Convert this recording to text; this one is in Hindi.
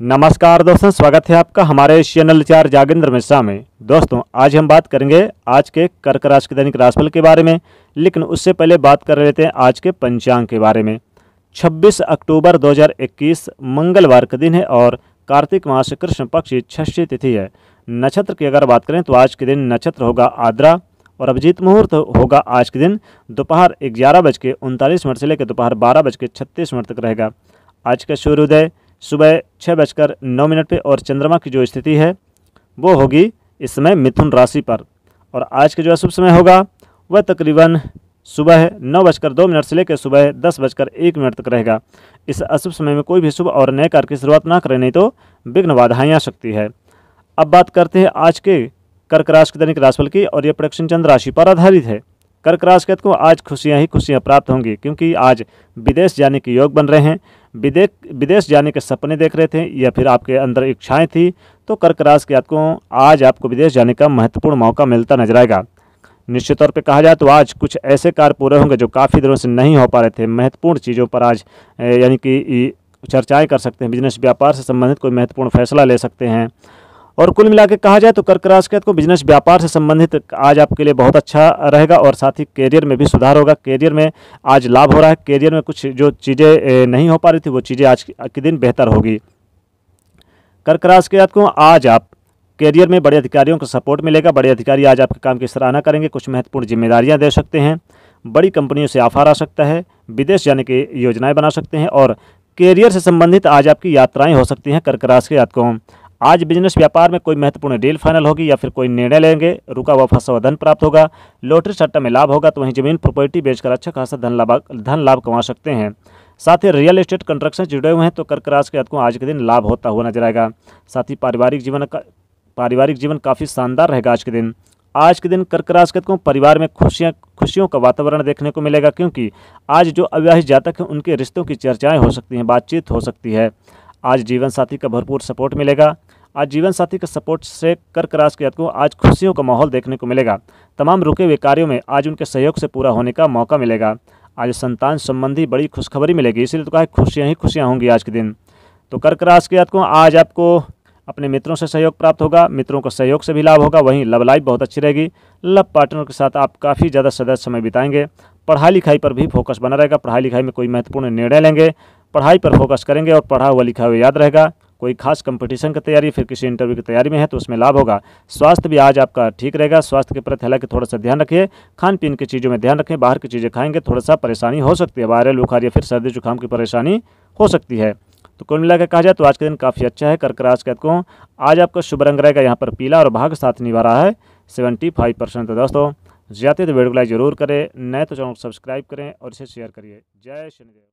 नमस्कार दोस्तों स्वागत है आपका हमारे चैनल चार जागेंद्र मिश्रा में दोस्तों आज हम बात करेंगे आज के कर्क राशि के दैनिक राशिफल के बारे में लेकिन उससे पहले बात कर लेते हैं आज के पंचांग के बारे में 26 अक्टूबर 2021 मंगलवार का दिन है और कार्तिक मास कृष्ण पक्ष छठी तिथि है नक्षत्र की अगर बात करें तो आज के दिन नक्षत्र होगा आद्रा और अभिजीत मुहूर्त होगा आज के दिन दोपहर ग्यारह बज के उनतालीस मिनट से लेकर दोपहर बारह बज के छत्तीस मिनट तक रहेगा आज का सूर्योदय सुबह छः बजकर नौ मिनट पे और चंद्रमा की जो स्थिति है वो होगी इस समय मिथुन राशि पर और आज का जो अशुभ समय होगा वह तकरीबन सुबह नौ बजकर दो मिनट से लेकर सुबह दस बजकर एक मिनट तक रहेगा इस अशुभ समय में कोई भी शुभ और नए कार्य की शुरुआत ना करें नहीं तो विघ्न बाधाएँ आ सकती है अब बात करते हैं आज के कर्क राशि के दैनिक राशिफल की और यह प्रेक्षण चंद्र राशि पर आधारित है कर्क राशि के को आज खुशियां ही खुशियां प्राप्त होंगी क्योंकि आज विदेश जाने के योग बन रहे हैं विदेश विदेश जाने के सपने देख रहे थे या फिर आपके अंदर इच्छाएं थी तो कर्क राशि के को आज आपको विदेश जाने का महत्वपूर्ण मौका मिलता नजर आएगा निश्चित तौर पर कहा जाए तो आज कुछ ऐसे कार्य पूरे होंगे जो काफ़ी दिनों से नहीं हो पा रहे थे महत्वपूर्ण चीज़ों पर आज यानी कि चर्चाएँ कर सकते हैं बिजनेस व्यापार से संबंधित कोई महत्वपूर्ण फैसला ले सकते हैं और कुल मिला कहा जाए तो कर्क राशि के को बिजनेस व्यापार से संबंधित आज आपके लिए बहुत अच्छा रहेगा और साथ ही कैरियर में भी सुधार होगा कैरियर में आज लाभ हो रहा है कैरियर में कुछ जो चीज़ें नहीं हो पा रही थी वो चीज़ें आज के दिन बेहतर होगी कर्क राशि के को आज आप कैरियर में बड़े अधिकारियों का सपोर्ट मिलेगा बड़े अधिकारी आज आपके काम की सराहना करेंगे कुछ महत्वपूर्ण जिम्मेदारियां दे सकते हैं बड़ी कंपनियों से ऑफर आ सकता है विदेश जाने की योजनाएं बना सकते हैं और कैरियर से संबंधित आज आपकी यात्राएं हो सकती हैं कर्क राशि के जातकों आज बिजनेस व्यापार में कोई महत्वपूर्ण डील फाइनल होगी या फिर कोई निर्णय लेंगे रुका हुआ फंसा हुआ धन प्राप्त होगा लॉटरी सट्टा में लाभ होगा तो वहीं जमीन प्रॉपर्टी बेचकर अच्छा खासा धन लाभ धन लाभ कमा सकते हैं साथ ही रियल एस्टेट कंस्ट्रक्शन जुड़े हुए हैं तो कर्क राशि के को आज के दिन लाभ होता हुआ नजर आएगा साथ ही पारिवारिक जीवन का पारिवारिक जीवन काफ़ी शानदार रहेगा आज के दिन आज के दिन कर्क राशि को परिवार में खुशियाँ खुशियों का वातावरण देखने को मिलेगा क्योंकि आज जो अविवाहित जातक हैं उनके रिश्तों की चर्चाएँ हो सकती हैं बातचीत हो सकती है आज जीवन साथी का भरपूर सपोर्ट मिलेगा आज जीवन साथी के सपोर्ट से कर्क राशि के जातकों आज खुशियों का माहौल देखने को मिलेगा तमाम रुके हुए कार्यों में आज उनके सहयोग से पूरा होने का मौका मिलेगा आज संतान संबंधी बड़ी खुशखबरी मिलेगी इसीलिए तो कहा खुशियाँ ही खुशियाँ होंगी आज के दिन तो कर्क राशि के जातकों आज आपको अपने मित्रों से सहयोग प्राप्त होगा मित्रों का सहयोग से भी लाभ होगा वहीं लव लाइफ बहुत अच्छी रहेगी लव पार्टनर के साथ आप काफ़ी ज़्यादा सदस्य समय बिताएंगे पढ़ाई लिखाई पर भी फोकस बना रहेगा पढ़ाई लिखाई में कोई महत्वपूर्ण निर्णय लेंगे पढ़ाई पर फोकस करेंगे और पढ़ा हुआ लिखा हुआ याद रहेगा कोई खास कंपटीशन की तैयारी फिर किसी इंटरव्यू की तैयारी में है तो उसमें लाभ होगा स्वास्थ्य भी आज आपका ठीक रहेगा स्वास्थ्य के प्रति हालांकि थोड़ा सा ध्यान रखिए खान पीन की चीज़ों में ध्यान रखें बाहर की चीज़ें खाएंगे थोड़ा सा परेशानी हो सकती है वायरल बुखार या फिर सर्दी जुकाम की परेशानी हो सकती है तो कुल मिलाकर कहा जाए तो आज का दिन काफ़ी अच्छा है कर्क राज कहते हैं आज आपका शुभ रंग रहेगा यहाँ पर पीला और भाग साथ निभा रहा है सेवेंटी फाइव परसेंट तो दोस्तों ज़्यादा तो वीडियो को लाइक जरूर करें नए तो चैनल को सब्सक्राइब करें और इसे शेयर करिए जय शनिदेव